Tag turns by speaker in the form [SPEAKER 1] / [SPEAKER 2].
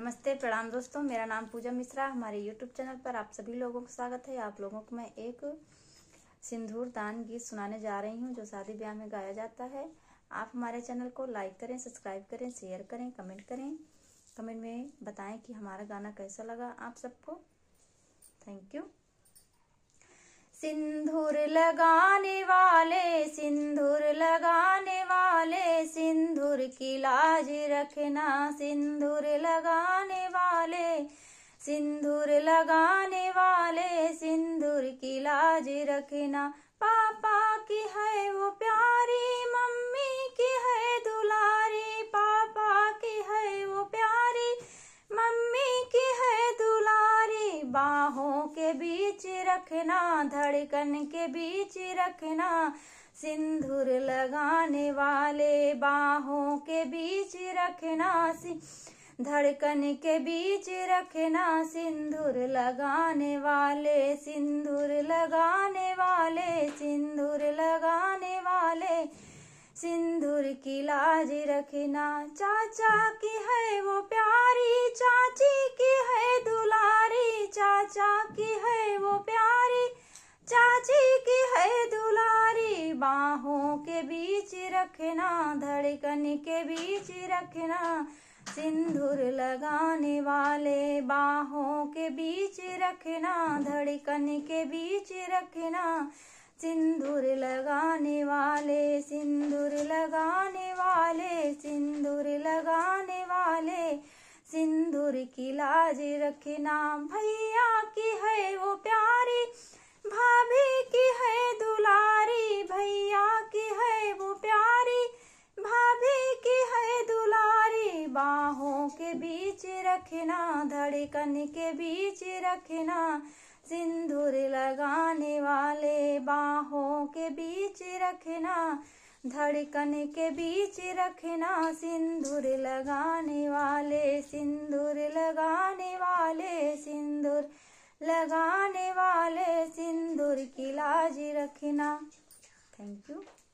[SPEAKER 1] नमस्ते प्रणाम दोस्तों मेरा नाम पूजा मिश्रा हमारे यूट्यूब चैनल पर आप सभी लोगों का स्वागत है आप लोगों को मैं एक सिंदूर दान गीत सुनाने जा रही हूं जो शादी ब्याह में गाया जाता है आप हमारे चैनल को लाइक करें सब्सक्राइब करें शेयर करें कमेंट करें कमेंट में बताएं कि हमारा गाना कैसा लगा आप सबको थैंक यू सिंदूर लगाने वाले
[SPEAKER 2] सिंदूर लगाने वाले सिंदूर की लाज रखना सिंदूर लगाने वाले सिंदूर लगाने वाले सिंदूर की लाज रखना पापा की है वो प्यारी मम्मी की है दुलारी पापा की है वो प्यारी मम्मी की है दुलारी बाहों के बीच रखना धड़कन के बीच रखना सिंदूर लगाने वाले बाहों के बीच रखना धड़कन के बीच रखना सिंदूर लगाने वाले सिंदूर लगाने वाले सिंदूर लगाने वाले सिंदूर की लाज रखना चाचा की है वो प्यारी चाची की है बीच रखना धड़कन के बीच रखना सिंदूर लगाने वाले बाहों के बीच रखना धड़कन के बीच रखना सिंदूर लगाने वाले सिंदूर लगाने वाले सिंदूर लगाने वाले सिंदूर की लाज रखना भैया की है वो प्यार बाहों के बीच रखना धड़कन के बीच रखना सिंदूर लगाने वाले बाहों के बीच रखना धड़कन के बीच रखना सिंदूर लगाने वाले सिंदूर लगाने वाले सिंदूर लगाने वाले सिंदूर की लाज रखना थैंक यू